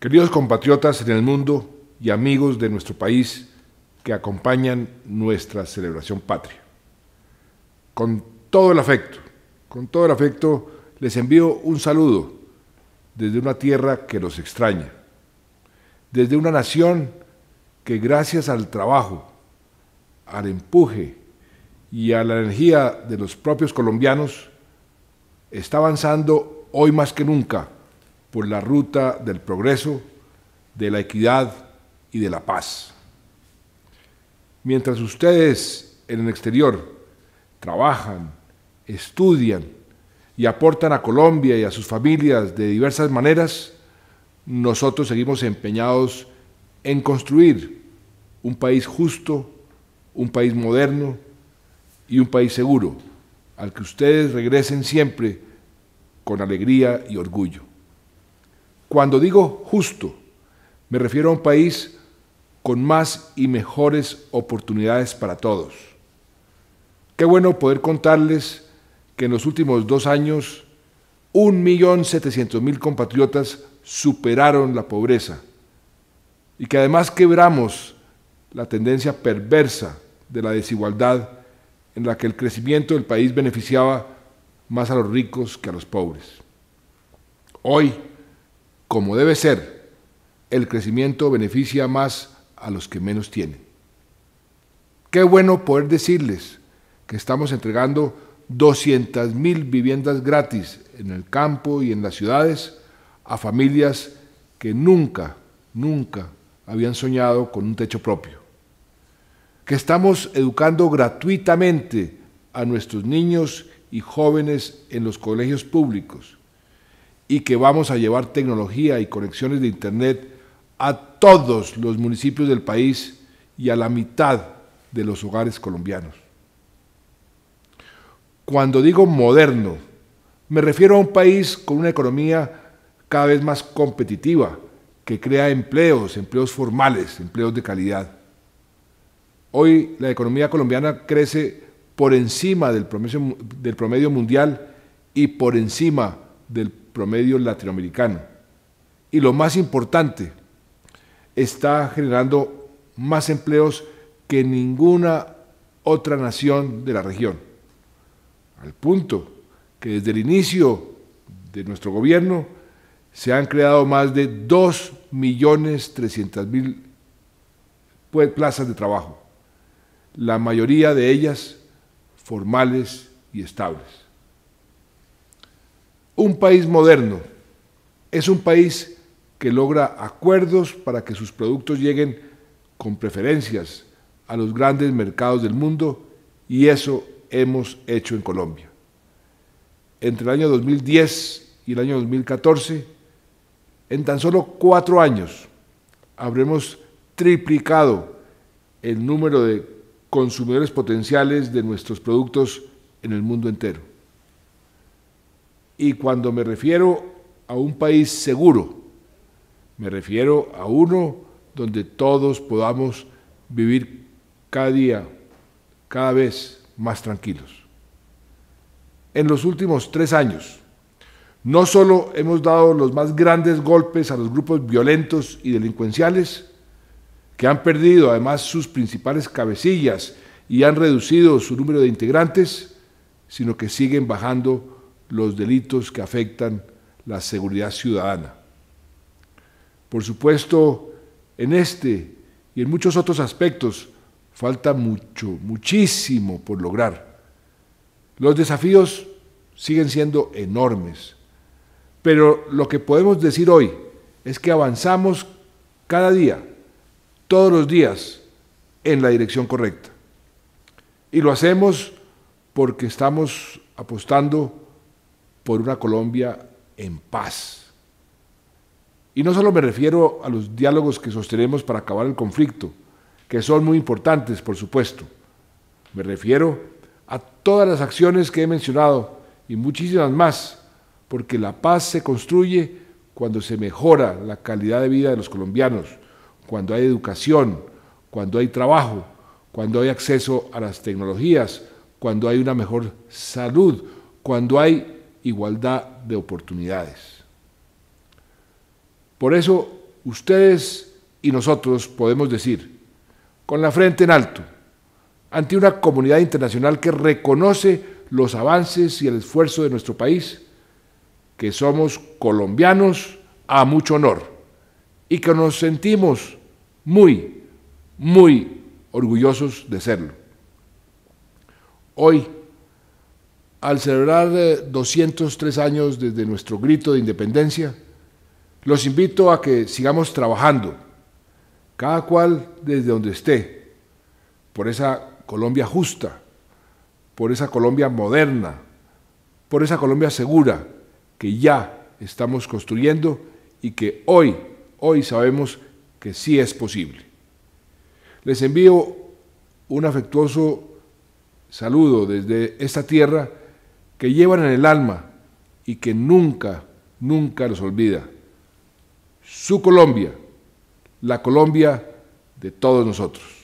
Queridos compatriotas en el mundo y amigos de nuestro país que acompañan nuestra celebración patria, con todo el afecto, con todo el afecto les envío un saludo desde una tierra que los extraña, desde una nación que gracias al trabajo, al empuje, y a la energía de los propios colombianos está avanzando hoy más que nunca por la ruta del progreso, de la equidad y de la paz. Mientras ustedes en el exterior trabajan, estudian y aportan a Colombia y a sus familias de diversas maneras, nosotros seguimos empeñados en construir un país justo, un país moderno, y un país seguro, al que ustedes regresen siempre con alegría y orgullo. Cuando digo justo, me refiero a un país con más y mejores oportunidades para todos. Qué bueno poder contarles que en los últimos dos años 1.700.000 compatriotas superaron la pobreza y que además quebramos la tendencia perversa de la desigualdad en la que el crecimiento del país beneficiaba más a los ricos que a los pobres. Hoy, como debe ser, el crecimiento beneficia más a los que menos tienen. Qué bueno poder decirles que estamos entregando 200.000 viviendas gratis en el campo y en las ciudades a familias que nunca, nunca habían soñado con un techo propio que estamos educando gratuitamente a nuestros niños y jóvenes en los colegios públicos y que vamos a llevar tecnología y conexiones de Internet a todos los municipios del país y a la mitad de los hogares colombianos. Cuando digo moderno, me refiero a un país con una economía cada vez más competitiva, que crea empleos, empleos formales, empleos de calidad Hoy la economía colombiana crece por encima del promedio, mundial y por encima del promedio latinoamericano. Y lo más importante, está generando más empleos que ninguna otra nación de la región. Al punto que desde el inicio de nuestro gobierno se han creado más de 2.300.000 plazas de trabajo la mayoría de ellas formales y estables. Un país moderno es un país que logra acuerdos para que sus productos lleguen con preferencias a los grandes mercados del mundo y eso hemos hecho en Colombia. Entre el año 2010 y el año 2014, en tan solo cuatro años, habremos triplicado el número de consumidores potenciales de nuestros productos en el mundo entero. Y cuando me refiero a un país seguro, me refiero a uno donde todos podamos vivir cada día, cada vez más tranquilos. En los últimos tres años, no solo hemos dado los más grandes golpes a los grupos violentos y delincuenciales, que han perdido además sus principales cabecillas y han reducido su número de integrantes, sino que siguen bajando los delitos que afectan la seguridad ciudadana. Por supuesto, en este y en muchos otros aspectos falta mucho, muchísimo por lograr. Los desafíos siguen siendo enormes, pero lo que podemos decir hoy es que avanzamos cada día todos los días en la dirección correcta. Y lo hacemos porque estamos apostando por una Colombia en paz. Y no solo me refiero a los diálogos que sostenemos para acabar el conflicto, que son muy importantes, por supuesto. Me refiero a todas las acciones que he mencionado y muchísimas más, porque la paz se construye cuando se mejora la calidad de vida de los colombianos cuando hay educación, cuando hay trabajo, cuando hay acceso a las tecnologías, cuando hay una mejor salud, cuando hay igualdad de oportunidades. Por eso ustedes y nosotros podemos decir, con la frente en alto, ante una comunidad internacional que reconoce los avances y el esfuerzo de nuestro país, que somos colombianos a mucho honor y que nos sentimos muy, muy orgullosos de serlo. Hoy, al celebrar 203 eh, años desde nuestro grito de independencia, los invito a que sigamos trabajando, cada cual desde donde esté, por esa Colombia justa, por esa Colombia moderna, por esa Colombia segura que ya estamos construyendo y que hoy Hoy sabemos que sí es posible. Les envío un afectuoso saludo desde esta tierra que llevan en el alma y que nunca, nunca los olvida. Su Colombia, la Colombia de todos nosotros.